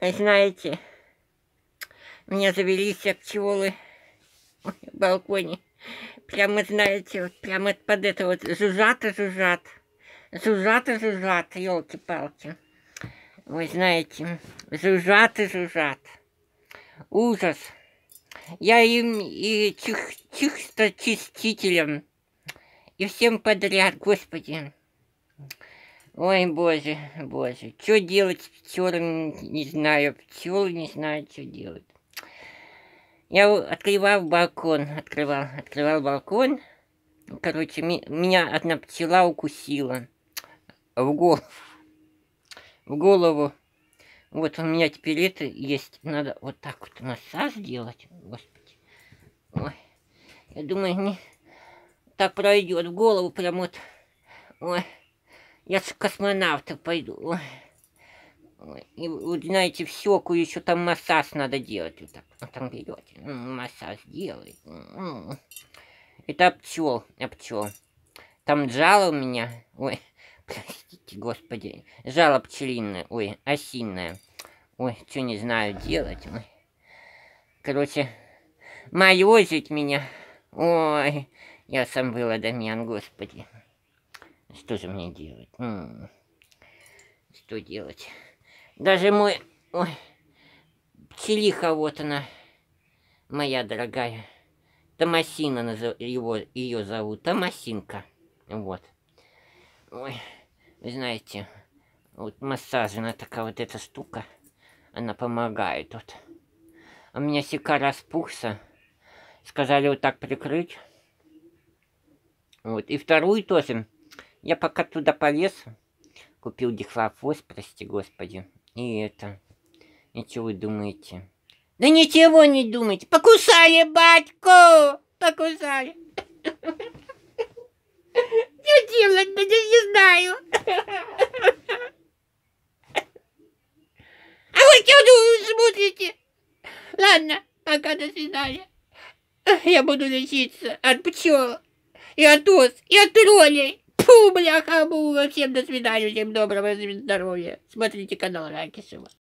Э, знаете, меня завелись пчелы в балконе. Прямо, знаете, вот прямо под это вот жужжат и жужжат. Жужжат и жужжат, елки-палки. Вы знаете, жужжат и жужжат. Ужас. Я им и чих, чисто чистителем, и всем подряд, господи. Ой, боже, боже, что делать Пчелы не знаю, пчелы не знаю, что делать. Я открывал балкон, открывал, открывал балкон. Короче, меня одна пчела укусила в голову. В голову. Вот у меня теперь это есть. Надо вот так вот массаж делать. Господи. Ой. Я думаю, не так пройдет в голову прям вот. Ой я с космонавта пойду. И, вот, знаете, в соку еще там массаж надо делать. Вот так, вот там берете, массаж делает. Это пчел, а пчел. Там жало у меня, ой, простите, господи, жало пчелиное, ой, осинное, Ой, что не знаю делать. Ой. Короче, майозить меня. Ой, я сам был Адамян, господи. Что же мне делать? М -м -м. Что делать? Даже мой... Ой, пчелиха вот она, моя дорогая. Томасина назов... его, ее зовут. Томасинка. Вот. Ой, вы знаете, вот массажная такая вот эта штука. Она помогает вот. А у меня сика распухся. Сказали вот так прикрыть. Вот. И вторую тоже я пока туда полез, купил дихлофос, прости господи. И это... И чего вы думаете? Да ничего не думайте. Покусали батьку! Покусали. Что делать? Да я не знаю. А вы что смотрите? Ладно, пока до свидания. Я буду лечиться от пчел и от ос, и от троллей. Фу, бляха, муха. Всем до свидания, всем доброго здоровья. Смотрите канал Ракисова.